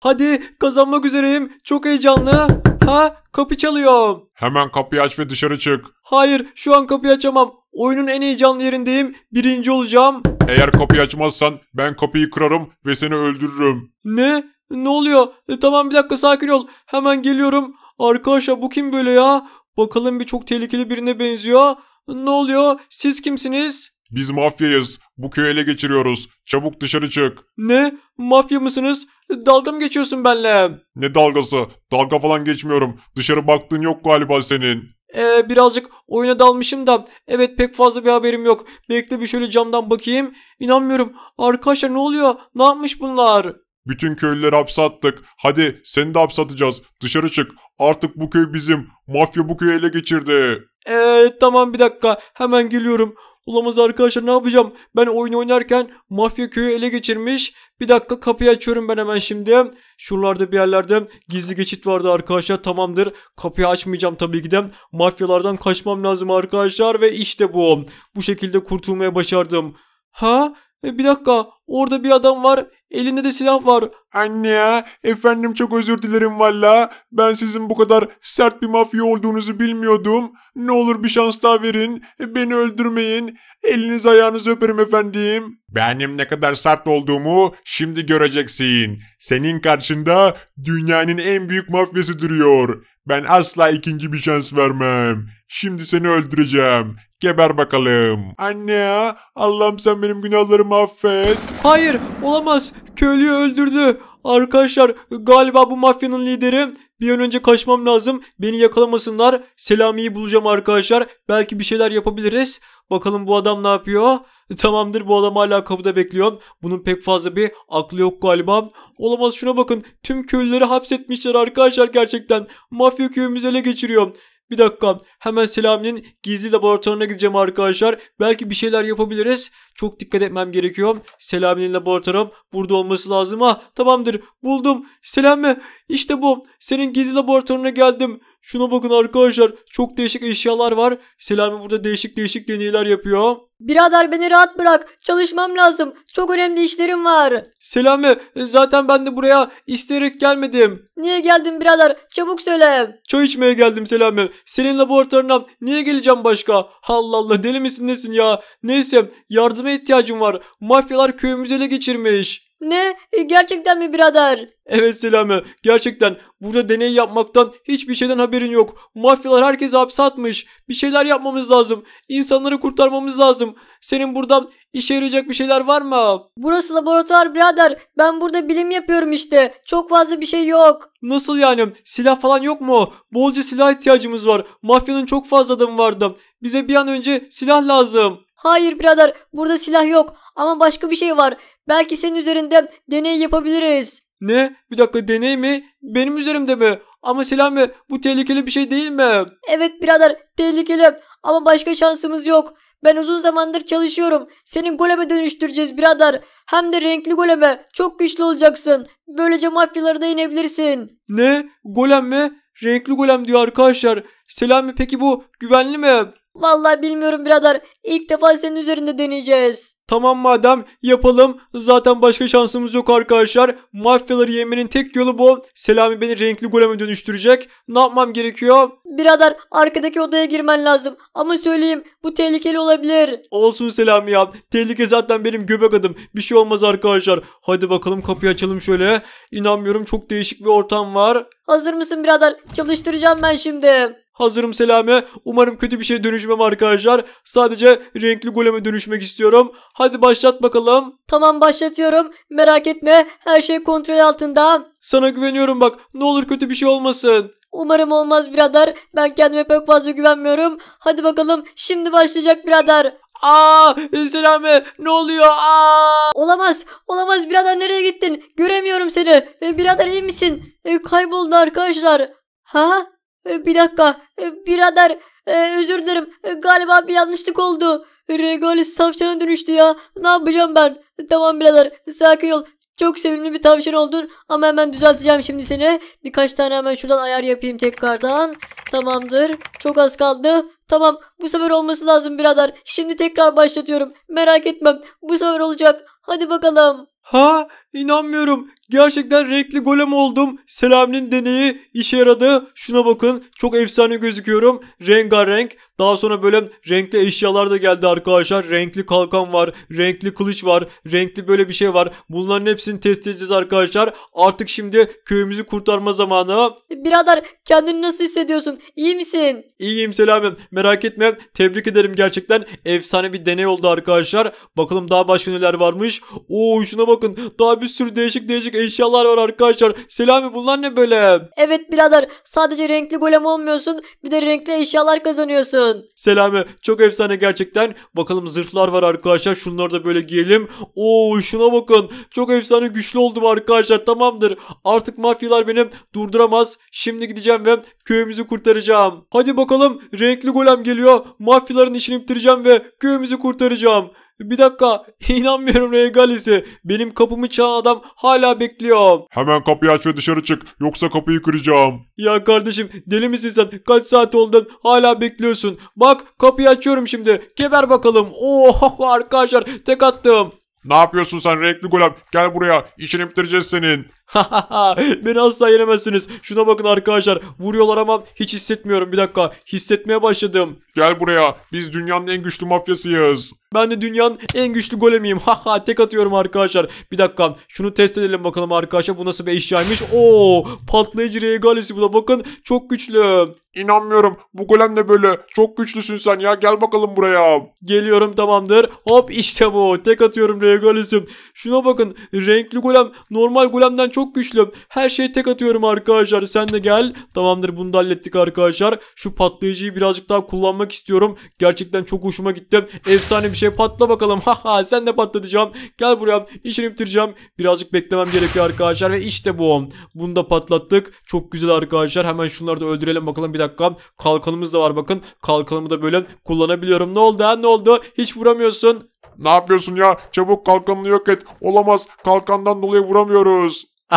Hadi kazanmak üzereyim. Çok heyecanlı. Ha kapı çalıyor. Hemen kapıyı aç ve dışarı çık. Hayır şu an kapıyı açamam. Oyunun en heyecanlı yerindeyim. Birinci olacağım. Eğer kapıyı açmazsan ben kapıyı kırarım ve seni öldürürüm. Ne? Ne oluyor? E, tamam bir dakika sakin ol. Hemen geliyorum. Arkadaşlar bu kim böyle ya? Bakalım bir çok tehlikeli birine benziyor. Ne oluyor? Siz kimsiniz? Biz mafyayız. Bu köyü ele geçiriyoruz. Çabuk dışarı çık. Ne? Mafya mısınız? Dalga mı geçiyorsun benimle? Ne dalgası? Dalga falan geçmiyorum. Dışarı baktığın yok galiba senin. Ee, birazcık oyuna dalmışım da evet pek fazla bir haberim yok. Bekle bir şöyle camdan bakayım. İnanmıyorum. Arkadaşlar ne oluyor? Ne yapmış bunlar? Bütün köylüleri hapse attık. Hadi seni de hapse atacağız. Dışarı çık. Artık bu köy bizim. Mafya bu köyü ele geçirdi. Eee tamam bir dakika. Hemen geliyorum. Olamaz arkadaşlar ne yapacağım? Ben oyun oynarken mafya köyü ele geçirmiş. Bir dakika kapıyı açıyorum ben hemen şimdi. Şuralarda bir yerlerde gizli geçit vardı arkadaşlar. Tamamdır. Kapıyı açmayacağım tabii ki de. Mafyalardan kaçmam lazım arkadaşlar ve işte bu. Bu şekilde kurtulmaya başardım. Ha? E, bir dakika orada bir adam var elinde de silah var. Anne ya efendim çok özür dilerim valla. Ben sizin bu kadar sert bir mafya olduğunuzu bilmiyordum. Ne olur bir şans daha verin. E, beni öldürmeyin. Eliniz ayağınızı öperim efendim. Benim ne kadar sert olduğumu şimdi göreceksin. Senin karşında dünyanın en büyük mafyası duruyor. Ben asla ikinci bir şans vermem. Şimdi seni öldüreceğim. Geber bakalım. Anne ya Allah'ım sen benim günahlarımı affet. Hayır olamaz. Köylüyü öldürdü. Arkadaşlar galiba bu mafyanın lideri bir an önce kaçmam lazım. Beni yakalamasınlar. Selami'yi bulacağım arkadaşlar. Belki bir şeyler yapabiliriz. Bakalım bu adam ne yapıyor? Tamamdır bu adam hala kapıda bekliyor. Bunun pek fazla bir aklı yok galiba. Olamaz şuna bakın. Tüm köylüleri hapsetmişler arkadaşlar gerçekten. Mafya köyümüzü ele geçiriyorum. Bir dakika hemen Selami'nin gizli laboratuvarına gideceğim arkadaşlar. Belki bir şeyler yapabiliriz. Çok dikkat etmem gerekiyor. Selami'nin laboratuvarım burada olması lazım. Ah tamamdır buldum. Selami işte bu. Senin gizli laboratuvarına geldim. Şuna bakın arkadaşlar. Çok değişik eşyalar var. Selami burada değişik değişik deneyler yapıyor. Birader beni rahat bırak. Çalışmam lazım. Çok önemli işlerim var. Selami e, zaten ben de buraya isteyerek gelmedim. Niye geldin birader? Çabuk söyle. Çay içmeye geldim Selami. Senin laboratuvarına niye geleceğim başka? Allah Allah deli misin nesin ya? Neyse yardım yardıma ihtiyacım var. Mafyalar köyümüzü ele geçirmiş. Ne? E, gerçekten mi birader? Evet Selami gerçekten burada deney yapmaktan hiçbir şeyden haberin yok. Mafyalar herkese hapse atmış. Bir şeyler yapmamız lazım. İnsanları kurtarmamız lazım. Senin buradan işe yarayacak bir şeyler var mı? Burası laboratuvar birader. Ben burada bilim yapıyorum işte. Çok fazla bir şey yok. Nasıl yani? Silah falan yok mu? Bolca silah ihtiyacımız var. Mafyanın çok fazla adamı vardı. Bize bir an önce silah lazım. Hayır birader burada silah yok ama başka bir şey var. Belki senin üzerinde deney yapabiliriz. Ne? Bir dakika deney mi? Benim üzerimde mi? Ama silah mı bu tehlikeli bir şey değil mi? Evet birader tehlikeli ama başka şansımız yok. Ben uzun zamandır çalışıyorum. Seni goleme dönüştüreceğiz birader. Hem de renkli goleme. Çok güçlü olacaksın. Böylece mafyaları da inebilirsin. Ne? Golem mi? Renkli golem diyor arkadaşlar. Selami peki bu güvenli mi? Vallahi bilmiyorum birader. İlk defa senin üzerinde deneyeceğiz. Tamam madem yapalım. Zaten başka şansımız yok arkadaşlar. Mafyaları yemenin tek yolu bu. Selami beni renkli goleme dönüştürecek. Ne yapmam gerekiyor? Birader arkadaki odaya girmen lazım. Ama söyleyeyim bu tehlikeli olabilir. Olsun Selami ya. Tehlike zaten benim göbek adım. Bir şey olmaz arkadaşlar. Hadi bakalım kapıyı açalım şöyle. İnanmıyorum çok değişik bir ortam var. Hazır mısın birader? Çalıştıracağım ben şimdi. Hazırım Selami. Umarım kötü bir şey dönüşmem arkadaşlar. Sadece renkli goleme dönüşmek istiyorum. Hadi başlat bakalım. Tamam başlatıyorum. Merak etme. Her şey kontrol altında. Sana güveniyorum bak. Ne olur kötü bir şey olmasın. Umarım olmaz birader. Ben kendime pek fazla güvenmiyorum. Hadi bakalım. Şimdi başlayacak birader. Aa, Selami ne oluyor? Aa! Olamaz. Olamaz birader nereye gittin? Göremiyorum seni. E, birader iyi misin? E, kayboldu arkadaşlar. Ha? Ee, bir dakika ee, birader ee, özür dilerim galiba bir yanlışlık oldu. Regalis tavşana dönüştü ya ne yapacağım ben? Tamam birader sakin ol çok sevimli bir tavşan oldun ama hemen düzelteceğim şimdi seni. Birkaç tane hemen şuradan ayar yapayım tekrardan. Tamamdır. Çok az kaldı. Tamam bu sefer olması lazım birader. Şimdi tekrar başlatıyorum. Merak etmem. Bu sefer olacak. Hadi bakalım. Ha inanmıyorum. Gerçekten renkli golem oldum. Selami'nin deneyi işe yaradı. Şuna bakın çok efsane gözüküyorum. Rengarenk. Daha sonra böyle renkli eşyalar da geldi arkadaşlar. Renkli kalkan var. Renkli kılıç var. Renkli böyle bir şey var. Bunların hepsini test edeceğiz arkadaşlar. Artık şimdi köyümüzü kurtarma zamanı. Birader kendini nasıl hissediyorsun? İyi misin? İyiyim Selami. Merak etme. Tebrik ederim gerçekten. Efsane bir deney oldu arkadaşlar. Bakalım daha başka neler varmış. Oo şuna bakın. Daha bir sürü değişik değişik eşyalar var arkadaşlar. Selami bunlar ne böyle? Evet birader sadece renkli golem olmuyorsun bir de renkli eşyalar kazanıyorsun. Selami çok efsane gerçekten. Bakalım zırhlar var arkadaşlar. Şunları da böyle giyelim. Oo şuna bakın. Çok efsane güçlü oldum arkadaşlar. Tamamdır. Artık mafyalar beni durduramaz. Şimdi gideceğim ve köyümüzü kurtaracağım. Hadi bakalım renkli golem geliyor. Mafyaların işini bitireceğim ve köyümüzü kurtaracağım. Bir dakika inanmıyorum regalise. Benim kapımı çalan adam hala bekliyor. Hemen kapıyı aç ve dışarı çık yoksa kapıyı kıracağım. Ya kardeşim deli misin sen? Kaç saat oldun, hala bekliyorsun. Bak kapıyı açıyorum şimdi. Geber bakalım. Oo oh, arkadaşlar tek attım. Ne yapıyorsun sen renkli golem? Gel buraya. işini bitireceğiz senin. Beni asla yenemezsiniz. Şuna bakın arkadaşlar. Vuruyorlar ama hiç hissetmiyorum. Bir dakika. Hissetmeye başladım. Gel buraya. Biz dünyanın en güçlü mafyasıyız. Ben de dünyanın en güçlü golemiyim. Haha tek atıyorum arkadaşlar. Bir dakika. Şunu test edelim bakalım arkadaşlar. Bu nasıl bir eşyaymış. Oo patlayıcı regalesi bu da bakın. Çok güçlü. İnanmıyorum. Bu golem de böyle. Çok güçlüsün sen ya. Gel bakalım buraya. Geliyorum tamamdır. Hop işte bu. Tek atıyorum regalesim. Şuna bakın. Renkli golem normal golemden çok güçlü. Her şeyi tek atıyorum arkadaşlar. Sen de gel. Tamamdır bunu da hallettik arkadaşlar. Şu patlayıcıyı birazcık daha kullanmak istiyorum. Gerçekten çok hoşuma gitti. Efsane bir şey patla bakalım. Haha sen de patlatacağım. Gel buraya. İşini bitireceğim. Birazcık beklemem gerekiyor arkadaşlar. Ve işte bu. Bunu da patlattık. Çok güzel arkadaşlar. Hemen şunları da öldürelim bakalım. Bir dakika. Kalkanımız da var bakın. Kalkanımı da böyle kullanabiliyorum. Ne oldu ha ne oldu? Hiç vuramıyorsun. Ne yapıyorsun ya? Çabuk kalkanını yok et. Olamaz. Kalkandan dolayı vuramıyoruz.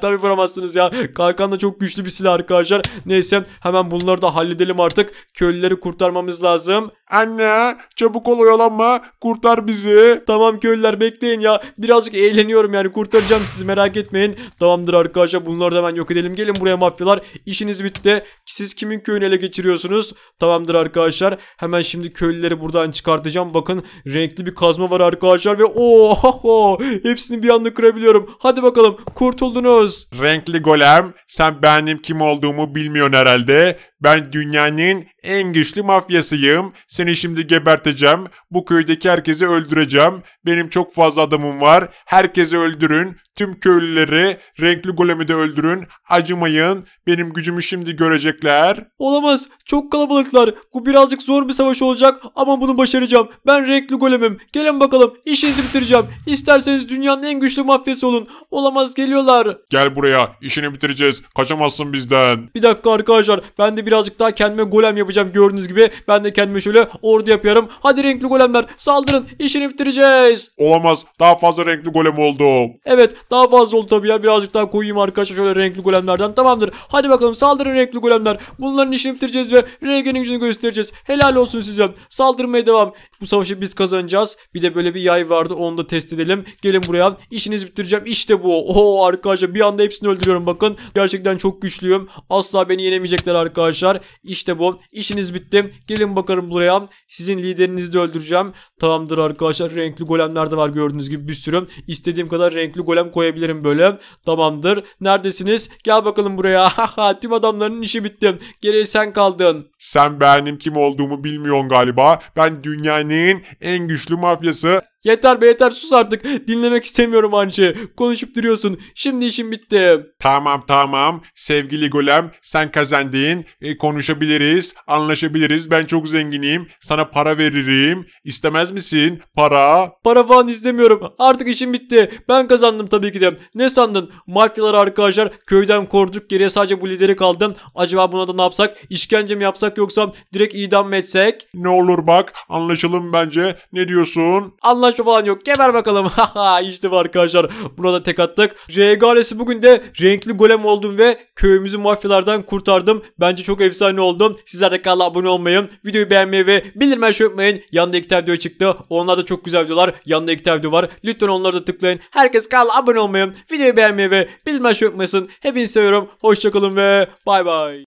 Tabii vuramazsınız ya. Kalkan da çok güçlü bir silah arkadaşlar. Neyse hemen bunları da halledelim artık. Köylüleri kurtarmamız lazım. Anne çabuk ol oyalanma. Kurtar bizi. Tamam köylüler bekleyin ya. Birazcık eğleniyorum yani. Kurtaracağım sizi merak etmeyin. Tamamdır arkadaşlar bunları da hemen yok edelim. Gelin buraya mafyalar. İşiniz bitti. Siz kimin köyünü ele geçiriyorsunuz? Tamamdır arkadaşlar. Hemen şimdi köylüleri buradan çıkartacağım. Bakın renkli bir bir kazma var arkadaşlar ve oho hepsini bir anda kırabiliyorum. Hadi bakalım kurtuldunuz. Renkli golem sen benim kim olduğumu bilmiyorsun herhalde. Ben dünyanın en güçlü mafyasıyım. Seni şimdi geberteceğim. Bu köydeki herkesi öldüreceğim. Benim çok fazla adamım var. Herkesi öldürün. Tüm köylüleri, renkli golemi de öldürün. Acımayın. Benim gücümü şimdi görecekler. Olamaz. Çok kalabalıklar. Bu birazcık zor bir savaş olacak ama bunu başaracağım. Ben renkli golemi görevim. Gelin bakalım işinizi bitireceğim. İsterseniz dünyanın en güçlü mafyası olun. Olamaz geliyorlar. Gel buraya işini bitireceğiz. Kaçamazsın bizden. Bir dakika arkadaşlar ben de birazcık daha kendime golem yapacağım gördüğünüz gibi. Ben de kendime şöyle ordu yapıyorum. Hadi renkli golemler saldırın işini bitireceğiz. Olamaz daha fazla renkli golem oldu. Evet daha fazla oldu tabii ya birazcık daha koyayım arkadaşlar şöyle renkli golemlerden tamamdır. Hadi bakalım saldırın renkli golemler. Bunların işini bitireceğiz ve Regen'in gücünü göstereceğiz. Helal olsun size. Saldırmaya devam. Bu savaşı biz kazanacağız yapacağız. Bir de böyle bir yay vardı onu da test edelim. Gelin buraya işinizi bitireceğim. İşte bu. Oo arkadaşlar bir anda hepsini öldürüyorum bakın. Gerçekten çok güçlüyüm. Asla beni yenemeyecekler arkadaşlar. İşte bu. İşiniz bitti. Gelin bakalım buraya. Sizin liderinizi de öldüreceğim. Tamamdır arkadaşlar. Renkli golemler de var gördüğünüz gibi bir sürü. İstediğim kadar renkli golem koyabilirim böyle. Tamamdır. Neredesiniz? Gel bakalım buraya. tüm adamların işi bitti. Geriye sen kaldın. Sen benim kim olduğumu bilmiyorsun galiba. Ben dünyanın en güçlü güçlü mafyası Yeter be yeter sus artık. Dinlemek istemiyorum Ançı. Konuşup duruyorsun. Şimdi işim bitti. Tamam tamam. Sevgili golem sen kazandın. E, konuşabiliriz. Anlaşabiliriz. Ben çok zenginim. Sana para veririm. İstemez misin? Para. Para falan istemiyorum. Artık işim bitti. Ben kazandım tabii ki de. Ne sandın? Mafyalar arkadaşlar köyden korduk. Geriye sadece bu lideri kaldım. Acaba buna da ne yapsak? İşkence mi yapsak yoksa direkt idam mı etsek? Ne olur bak anlaşalım bence. Ne diyorsun? Anlaşalım anlaşma falan yok. Geber bakalım. Haha işte bu arkadaşlar. Buna da tek attık. Regalesi bugün de renkli golem oldum ve köyümüzü mafyalardan kurtardım. Bence çok efsane oldum. Sizler de kanala abone olmayı, videoyu beğenmeyi ve bildirmen şey unutmayın. Yanında iki tane video çıktı. Onlar da çok güzel videolar. Yanında iki tane video var. Lütfen onlara da tıklayın. Herkes kanala abone olmayı, videoyu beğenmeyi ve bildirmen şey unutmasın. Hepinizi seviyorum. Hoşçakalın ve bay bay.